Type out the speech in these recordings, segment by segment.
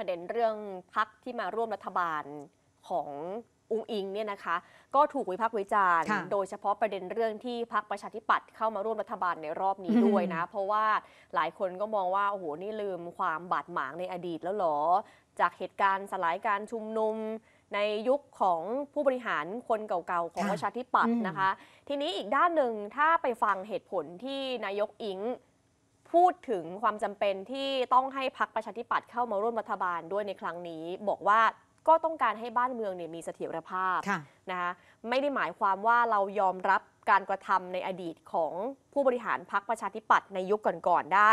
ประเด็นเรื่องพักที่มาร่วมรัฐบาลของอุงอิงเนี่ยนะคะก็ถูกวิพากษ์วิจารณ์โดยเฉพาะประเด็นเรื่องที่พักประชาธิปัตย์เข้ามาร่วมรัฐบาลในรอบนี้ด้วยนะเพราะว่าหลายคนก็มองว่าโอ้โห นี่ลืมความบาดหมางในอดีตแล้วหรอ จากเหตุการณ์สลายการชุมนุมในยุคของผู้บริหารคนเก่าๆของประชาธิปัตย์นะคะทีนี้อีกด้านหนึ่งถ้าไปฟังเหตุผลที่นายกอิงพูดถึงความจำเป็นที่ต้องให้พักประชาธิปัตย์เข้ามาร่วมรัฐบาลด้วยในครั้งนี้บอกว่าก็ต้องการให้บ้านเมืองเนี่ยมีเสถียรภาพะนะคะไม่ได้หมายความว่าเรายอมรับการกระทำในอดีตของผู้บริหารพักประชาธิปัตย์ในยุคก่อนๆได้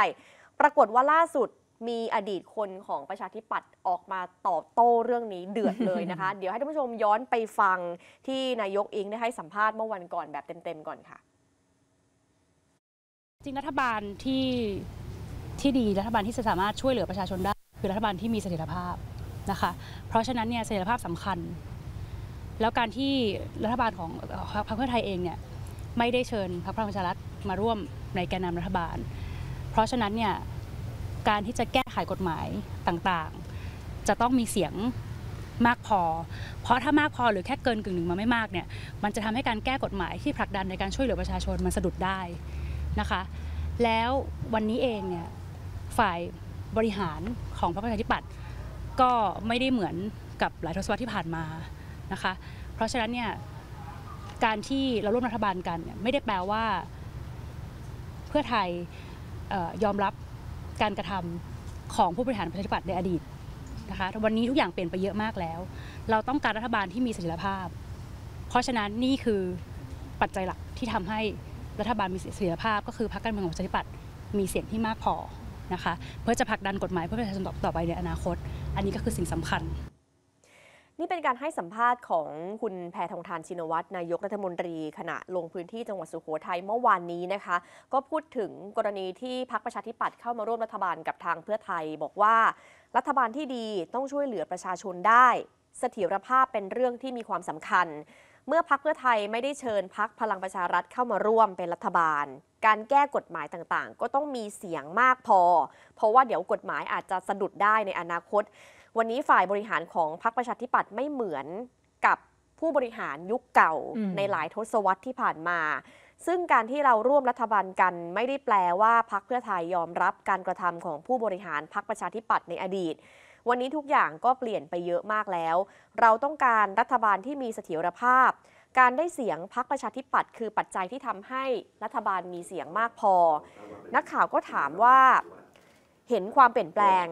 ปรากฏว่าล่าสุดมีอดีตคนของประชาธิปัตย์ออกมาตอบโต้เรื่องนี้เดือดเลยนะคะเดี๋ยวให้ท่านผู้ชมย้อนไปฟังที่นายกอิงได้ให้สัมภาษณ์เมื่อวันก่อน แบบเต็มๆก่อนค่ะริงรัฐบาลที่ที่ดีรัฐบาลที่จะสามารถช่วยเหลือประชาชนได้คือรัฐบาลที่มีเสถียรภาพนะคะเพราะฉะนั้นเนี่ยเสถียรภาพสำคัญ แล้วการที่รัฐบาลของพรรคเพื่อไทยเองเนี่ยไม่ได้เชิญพรรคพลังประชารัฐมาร่วมในแกนนารัฐบาล เพราะฉะนั้นเนี่ยการที่จะแก้ไขกฎหมายต่างๆ จะต้องมีเสียงมากพอ เพราะถ้ามากพอหรือแค่เกินกึ่งหนึ่งมาไม่มากเนี่ยมันจะทำให้การแก้กฎหมายที่ผลักดันในการช่วยเหลือประชาชนมันสะดุดได้นะคะแล้ววันนี้เองเนี่ยฝ่ายบริหารของพรรคประชาธิปัตย์ก็ไม่ได้เหมือนกับหลายทศวรรษที่ผ่านมานะคะเพราะฉะนั้นเนี่ยการที่เราร่วมรัฐบาลกันไม่ได้แปลว่า เพื่อไทยยอมรับการกระทำของผู้บริหารประชาธิปัตย์ในอดีตนะคะวันนี้ทุกอย่างเปลี่ยนไปเยอะมากแล้ว เราต้องการรัฐบาลที่มีเสถียรภาพ เพราะฉะนั้นนี่คือปัจจัยหลักที่ทำให้รัฐบาลมีเสถียรภาพ ก็คือพรรคการเมืองของประชาธิปัตย์มีเสียงที่มากพอนะคะเพื่อจะผลักดันกฎหมายเพื่อประชาชนต่อไปในอนาคต อันนี้ก็คือสิ่งสำคัญ นี่เป็นการให้สัมภาษณ์ของคุณแพทองทานชินวัตรนายกรัฐมนตรีขณะ ลงพื้นที่จังหวัดสุโขทัยเมื่อวานนี้นะคะ ก็พูดถึงกรณีที่พรรคประชาธิปัตย์เข้ามาร่วมรัฐบาลกับทางเพื่อไทย บอกว่ารัฐบาลที่ดีต้องช่วยเหลือประชาชนได้เสถียรภาพเป็นเรื่องที่มีความสำคัญเมื่อพักเพื่อไทยไม่ได้เชิญพักพลังประชารัฐเข้ามาร่วมเป็นรัฐบาล การแก้กฎหมายต่างๆ ก็ต้องมีเสียงมากพอ เพราะว่าเดี๋ยวกฎหมายอาจจะสะดุดได้ในอนาคต วันนี้ฝ่ายบริหารของพักประชาธิปัตย์ไม่เหมือนกับผู้บริหารยุคเก่าในหลายทศวรรษที่ผ่านมา ซึ่งการที่เราร่วมรัฐบาลกันไม่ได้แปลว่าพักเพื่อไทยยอมรับการกระทำของผู้บริหารพักประชาธิปัตย์ในอดีตวันนี้ทุกอย่างก็เปลี่ยนไปเยอะมากแล้ว เราต้องการรัฐบาลที่มีเสถียรภาพ การได้เสียงพักประชาธิปัตย์คือปัจจัยที่ทำให้รัฐบาลมีเสียงมากพอ นักข่าวก็ถามว่า เห็นความเปลี่ยนแปลง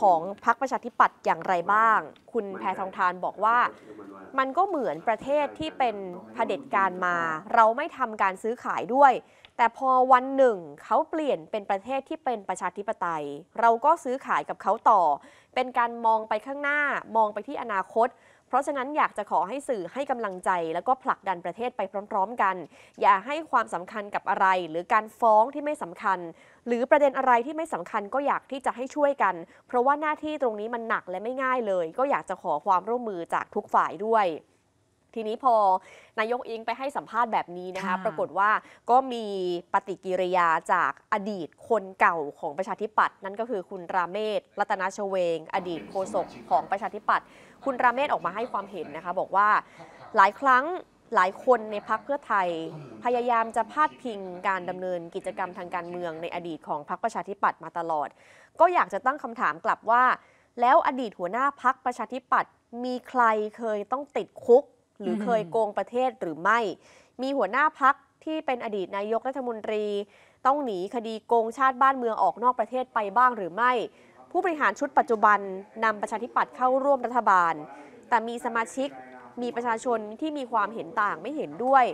ของพักประชาธิปัตย์อย่างไรบ้าง คุณแพทองทานบอกว่ามันก็เหมือนประเทศที่เป็นเผด็จการมา เราไม่ทำการซื้อขายด้วยแต่พอวันหนึ่ง เขาเปลี่ยนเป็นประเทศที่เป็นประชาธิปไตย เราก็ซื้อขายกับเขาต่อ เป็นการมองไปข้างหน้ามองไปที่อนาคต เพราะฉะนั้นอยากจะขอให้สื่อให้กำลังใจ แล้วก็ผลักดันประเทศไปพร้อมๆกัน อย่าให้ความสำคัญกับอะไร หรือการฟ้องที่ไม่สำคัญ หรือประเด็นอะไรที่ไม่สำคัญก็อยากที่จะให้ช่วยกัน เพราะว่าหน้าที่ตรงนี้มันหนักและไม่ง่ายเลย ก็อยากจะขอความร่วมมือจากทุกฝ่ายด้วยทีนี้พอนายกอิงไปให้สัมภาษณ์แบบนี้นะคะปรากฏว่าก็มีปฏิกิริยาจากอดีตคนเก่าของประชาธิปัตย์นั่นก็คือคุณราเมศรัตนาชเวง อดีตโฆษกของประชาธิปัตย์คุณราเมศออกมาให้ความเห็นนะคะบอกว่าหลายครั้งหลายคนในพักเพื่อไทย พยายามจะพาดพิงการดำเนินกิจกรรมทางการเมืองในอดีตของพักประชาธิปัตย์มาตลอด ก็อยากจะตั้งคำถามกลับว่า แล้วอดีตหัวหน้าพักประชาธิปัตย์มีใครเคยต้องติดคุกหรือเคยโกงประเทศหรือไม่ มีหัวหน้าพักที่เป็นอดีตนายกรัฐมนตรี ต้องหนีคดีโกงชาติบ้านเมืองออกนอกประเทศไปบ้างหรือไม่ ผู้บริหารชุดปัจจุบันนำประชาธิปัตย์เข้าร่วมรัฐบาล แต่มีสมาชิกมีประชาชนที่มีความเห็นต่างไม่เห็นด้วย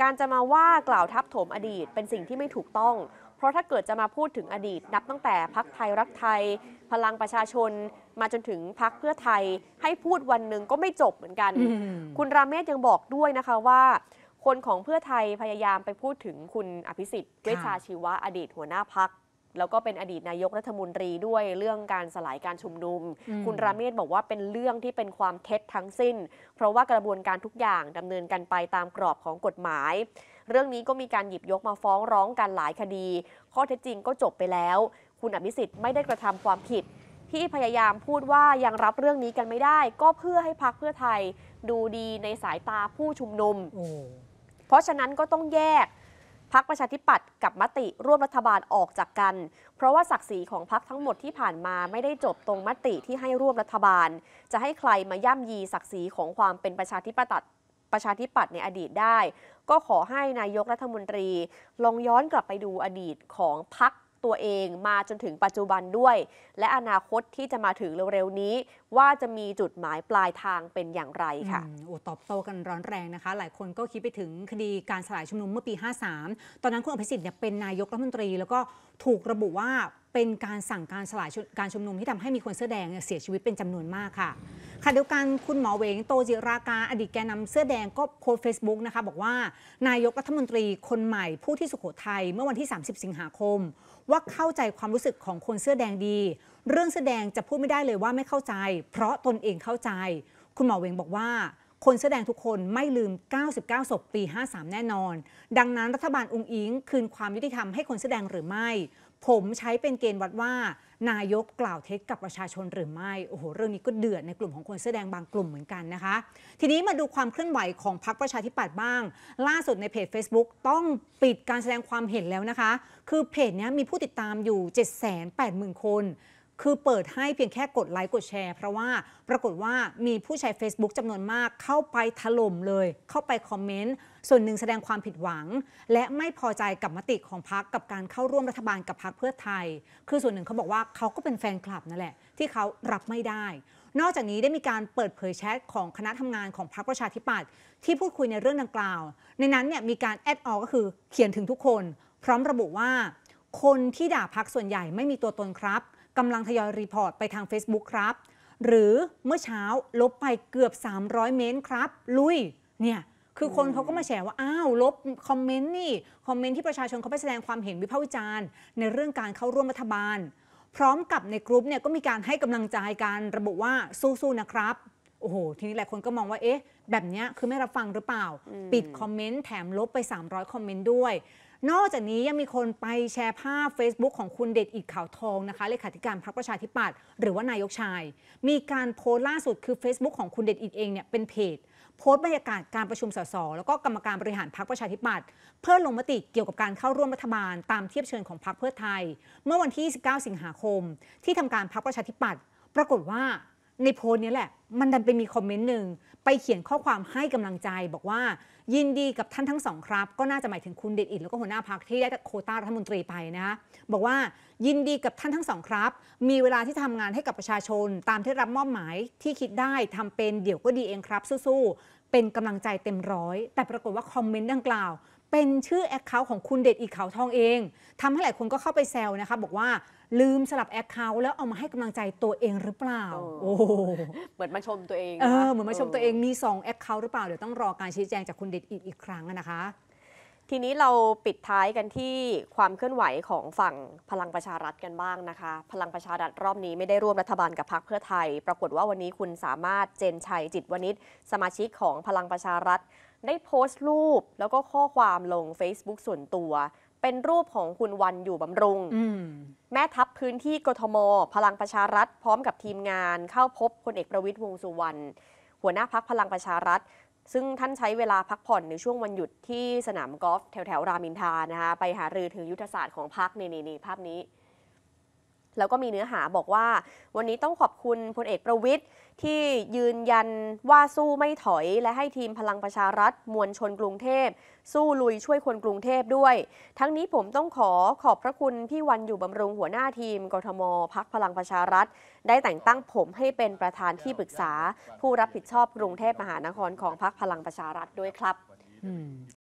การจะมาว่ากล่าวทับถมอดีตเป็นสิ่งที่ไม่ถูกต้องเพราะถ้าเกิดจะมาพูดถึงอดีตนับตั้งแต่พักไทยรักไทย พลังประชาชนมาจนถึงพักเพื่อไทยให้พูดวันหนึ่งก็ไม่จบเหมือนกัน คุณรามเมศยังบอกด้วยนะคะว่า คนของเพื่อไทยพยายามไปพูดถึงคุณอภิสิทธิ์เวชาชีวะอดีตหัวหน้าพักแล้วก็เป็นอดีตนายกรัฐมนตรีด้วยเรื่องการสลายการชุมนุม คุณราเมศบอกว่าเป็นเรื่องที่เป็นความเท็จทั้งสิ้น เพราะว่ากระบวนการทุกอย่างดำเนินกันไปตามกรอบของกฎหมายเรื่องนี้ก็มีการหยิบยกมาฟ้องร้องกันหลายคดี ข้อเท็จจริงก็จบไปแล้ว คุณอภิสิทธิ์ไม่ได้กระทำความผิด ที่พยายามพูดว่ายังรับเรื่องนี้กันไม่ได้ ก็เพื่อให้พักเพื่อไทยดูดีในสายตาผู้ชุมนุม เพราะฉะนั้นก็ต้องแยก พักประชาธิปัตย์กับมติร่วมรัฐบาลออกจากกัน เพราะว่าศักดิ์ศรีของพักทั้งหมดที่ผ่านมาไม่ได้จบตรงมติที่ให้ร่วมรัฐบาล จะให้ใครมาย่ำยีศักดิ์ศรีของความเป็นประชาธิปไตยประชาธิปัตย์ในอดีตได้ ก็ขอให้นายกรัฐมนตรีลองย้อนกลับไปดูอดีตของพรรคตัวเอง มาจนถึงปัจจุบันด้วย และอนาคตที่จะมาถึงเร็วๆนี้ว่าจะมีจุดหมายปลายทางเป็นอย่างไรค่ะโอ้ตอบโต้กันร้อนแรงนะคะ หลายคนก็คิดไปถึงคดีการสลายชุมนุมเมื่อปี 53 ตอนนั้นคุณอภิสิทธิ์เนี่ยเป็นนายกรัฐมนตรีแล้วก็ถูกระบุว่าเป็นการสั่งการสลายการชุมนุมที่ทำให้มีคนเสื้อแดงเสียชีวิตเป็นจำนวนมากค่ะค่ะเดียวกันคุณหมอเวงโตจิราการอดีตแกนนาเสื้อแดงก็โพสต์เฟซบุ๊กนะคะบอกว่านายกรัฐมนตรีคนใหม่ผู้ที่สุขโขทัยเมื่อวันที่ 30 สิงหาคม ว่าเข้าใจความรู้สึกของคนเสื้อแดงดี เรื่องเสื้อแดงจะพูดไม่ได้เลยว่าไม่เข้าใจ เพราะตนเองเข้าใจ คุณหมอเวงบอกว่า คนเสื้อแดงทุกคนไม่ลืม 99ศพปี53แน่นอน ดังนั้นรัฐบาลองค์อิงคืนความยุติธรรมให้คนเสื้อแดงหรือไม่ผมใช้เป็นเกณฑ์วัดว่านายกกล่าวเท็จกับประชาชนหรือไม่โอ้โหเรื่องนี้ก็เดือดในกลุ่มของคนเสื้อแดงบางกลุ่มเหมือนกันนะคะ ทีนี้มาดูความเคลื่อนไหวของพรรคประชาธิปัตย์บ้าง ล่าสุดในเพจ Facebook ต้องปิดการแสดงความเห็นแล้วนะคะ คือเพจนี้มีผู้ติดตามอยู่ 780,000 คนคือเปิดให้เพียงแค่กดไลค์กดแชร์เพราะว่าปรากฏว่ามีผู้ใช้ Facebook จำนวนมากเข้าไปถล่มเลย เข้าไปคอมเมนต์ ส่วนหนึ่งแสดงความผิดหวัง และไม่พอใจกับมติของพักกับการเข้าร่วมรัฐบาลกับพักเพื่อไทย คือส่วนหนึ่งเขาบอกว่าเขาก็เป็นแฟนคลับ นั่นแหละที่เขารับไม่ได้ นอกจากนี้ได้มีการเปิดเผยแชทของคณะทำงานของพรรคประชาธิปัตย์ที่พูดคุยในเรื่องดังกล่าว ในนั้นเนี่ยมีการแอดออก็คือเขียนถึงทุกคน พร้อมระบุว่า คนที่ด่าพักส่วนใหญ่ไม่มีตัวตนครับกำลังทยอยรีพอร์ตไปทาง Facebook ครับ หรือเมื่อเช้าลบไปเกือบ 300 เมนตครับ ลุย เนี่ย คือคนเขาก็มาแชร์ว่า อ้าว ลบคอมเมนต์นี่ คอมเมนต์ที่ประชาชนเขาไปแสดงความเห็นวิพากษ์วิจารณ์ ในเรื่องการเข้าร่วมรัฐบาล พร้อมกับในกรุ๊ปเนี่ยก็มีการให้กำลังใจการระบุว่าสู้ๆนะครับ โอ้โห ทีนี้หลายคนก็มองว่าเอ๊ะแบบนี้คือไม่รับฟังหรือเปล่า ปิดคอมเมนต์แถมลบไป 300คอมเมนต์ด้วยนอกจากนี้ยังมีคนไปแชร์ภาพ Facebook ของคุณเดชอิกขาวทองนะคะเลขาธิการพรรคประชาธิปัตย์หรือว่านายกชาย มีการโพสต์ล่าสุดคือ Facebook ของคุณเดชอิกเองเนี่ยเป็นเพจโพสต์บรรยากาศการประชุมสสแล้วก็กรรมการบริหารพรรคประชาธิปัตย์เพื่อลงมติเกี่ยวกับการเข้าร่วมรัฐบาลตามเทียบเชิญของพรรคเพื่อไทย เมื่อวันที่ 29 สิงหาคม ที่ทำการพรรคประชาธิปัตย์ปรากฏว่าในโพสต์นี้แหละมันดันไปมีคอมเมนต์หนึ่งไปเขียนข้อความให้กำลังใจ บอกว่ายินดีกับท่านทั้งสองครับ ก็น่าจะหมายถึงคุณเดชอิดแล้วก็หัวหน้าพักที่ได้โคต้ารัฐมนตรีไปนะบอกว่ายินดีกับท่านทั้งสองครับ มีเวลาที่ทำงานให้กับประชาชนตามที่รับมอบหมายที่คิดได้ทำเป็นเดี๋ยวก็ดีเองครับสู้ๆเป็นกำลังใจเต็มร้อยแต่ปรากฏว่าคอมเมนต์ดังกล่าวเป็นชื่อแอคเคาท์ของคุณเดชอีกขาวทองเอง ทำให้หลายคนก็เข้าไปแซวนะคะบอกว่าลืมสลับแอคเคาท์แล้วเอามาให้กำลังใจตัวเองหรือเปล่าโอ้เหมือนมาชมตัวเองเออเหมือนมาชมตัวเองมี2แอคเคาท์หรือเปล่า เดี๋ยวต้องรอการชี้แจงจากคุณเดชอีกอีกครั้งนะคะ ทีนี้เราปิดท้ายกันที่ความเคลื่อนไหวของฝั่งพลังประชารัฐกันบ้างนะคะ พลังประชารัฐรอบนี้ไม่ได้ร่วมรัฐบาลกับพรรคเพื่อไทย ปรากฏว่าวันนี้คุณสามารถเจนชัยจิตวณิชสมาชิกของพลังประชารัฐได้โพสต์รูปแล้วก็ข้อความลง Facebook ส่วนตัว เป็นรูปของคุณวันอยู่บำรุงแม่ทัพพื้นที่กทมพลังประชารัฐ พร้อมกับทีมงานเข้าพบพลเอกประวิทย์วงสุวรรณหัวหน้าพักพลังประชารัฐ ซึ่งท่านใช้เวลาพักผ่อนในช่วงวันหยุดที่สนามกอล์ฟแถวแถวรามินทานะคะไปหารือถึงยุทธศาสตร์ของพักนี่นี่ภาพนี้แล้วก็มีเนื้อหาบอกว่าวันนี้ต้องขอบคุณพลเอกประวิทย์ที่ยืนยันว่าสู้ไม่ถอย และให้ทีมพลังประชารัฐ มวลชนกรุงเทพ สู้ลุยช่วยคนกรุงเทพด้วย ทั้งนี้ผมต้องขอขอบพระคุณ พี่วันอยู่บำรุง หัวหน้าทีม กทมพักพลังประชารัฐ ได้แต่งตั้งผมให้เป็นประธานที่ปรึกษาผู้รับผิดชอบกรุงเทพมหานครของพักพลังประชารัฐด้วยครับ